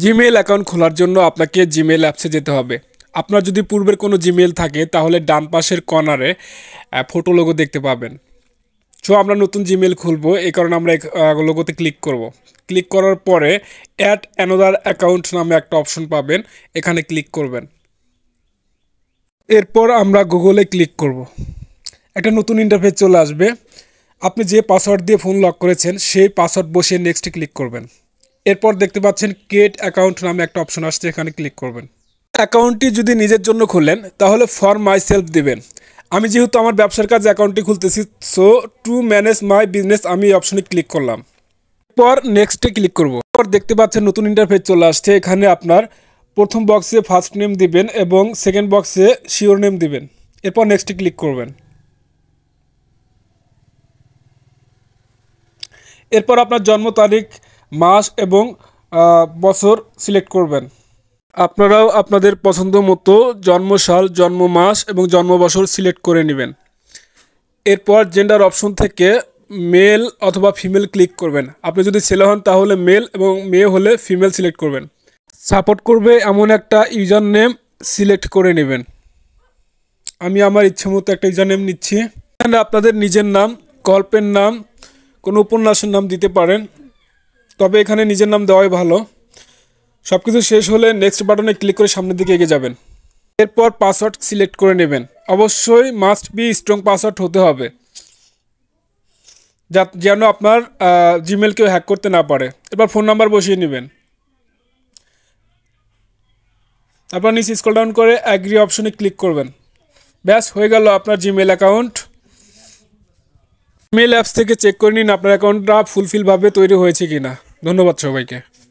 Gmail account খোলার জন্য আপনাকে জিমেল অ্যাপসে যেতে হবে আপনার যদি পূর্বের কোনো জিমেল থাকে তাহলে ডান পাশের কর্নারে ফটো লোগো দেখতে পাবেন সো আমরা নতুন জিমেল খুলবো এই কারণে আমরা লোগোতে ক্লিক করব। ক্লিক করার পরে অ্যাট অ্যানোদার অ্যাকাউন্ট নামে একটা অপশন পাবেন এখানে ক্লিক করবেন এরপর আমরা গুগলে ক্লিক করব। একটা নতুন ইন্টারফেস চলে আসবে আপনি যে পাসওয়ার্ড দিয়ে ফোন লক করেছেন সেই পাসওয়ার্ড বসিয়ে নেক্সটে ক্লিক করবেন এরপর দেখতে পাচ্ছেন ক্রিয়েট অ্যাকাউন্ট নামে একটা অপশন আসছে এখানে ক্লিক করবেন অ্যাকাউন্টটি যদি নিজের জন্য খুললেন তাহলে ফর মাই সেলফ দিবেন আমি যেহেতু আমার ব্যবসার কাজে অ্যাকাউন্টটি খুলতেছি so to manage my business আমি এই অপশনে ক্লিক করলাম পর নেক্সটে ক্লিক করব এরপর দেখতে পাচ্ছেন নতুন ইন্টারফেস চলে আসছে এখানে আপনার প্রথম বক্সে ফার্স্ট নেম দিবেন এবং সেকেন্ড বক্সে শিওর নেম দিবেন এরপর নেক্সটে ক্লিক করবেন এরপর আপনার জন্ম তারিখ মাস এবং বছর সিলেক্ট করবেন আপনারাও আপনাদের পছন্দ মতো জন্মসাল জন্ম মাস এবং জন্ম বছর সিলেক্ট করে নেবেন এরপর জেন্ডার অপশন থেকে মেল অথবা ফিমেল ক্লিক করবেন আপনি যদি ছেলে হন তাহলে মেল এবং মেয়ে হলে ফিমেল সিলেক্ট করবেন সাপোর্ট করবে এমন একটা ইউজার নেম সিলেক্ট করে নেবেন আমি আমার ইচ্ছে মতো একটা ইউজার নেম নিচ্ছি আপনাদের নিজের নাম গল্পের নাম কোনো উপন্যাসের নাম দিতে পারেন তবে এখানে নিজের নাম দেওয়াই ভালো সব কিছু শেষ হলে নেক্সট বাটনে ক্লিক করে সামনের দিকে এগিয়ে যাবেন এরপর পাসওয়ার্ড সিলেক্ট করে নেবেন অবশ্যই মাস্ট বি স্ট্রং পাসওয়ার্ড হতে হবে যা যেন আপনার জিমেল কেউ হ্যাক করতে না পারে এবার ফোন নাম্বার বসিয়ে নেবেন তারপর নিচে স্কল ডাউন করে অ্যাগ্রি অপশনে ক্লিক করবেন ব্যাস হয়ে গেল আপনার জিমেল অ্যাকাউন্ট মেল অ্যাপস থেকে চেক করে নিন আপনার অ্যাকাউন্টটা ফুলফিলভাবে তৈরি হয়েছে কিনা ধন্যবাদ সবাইকে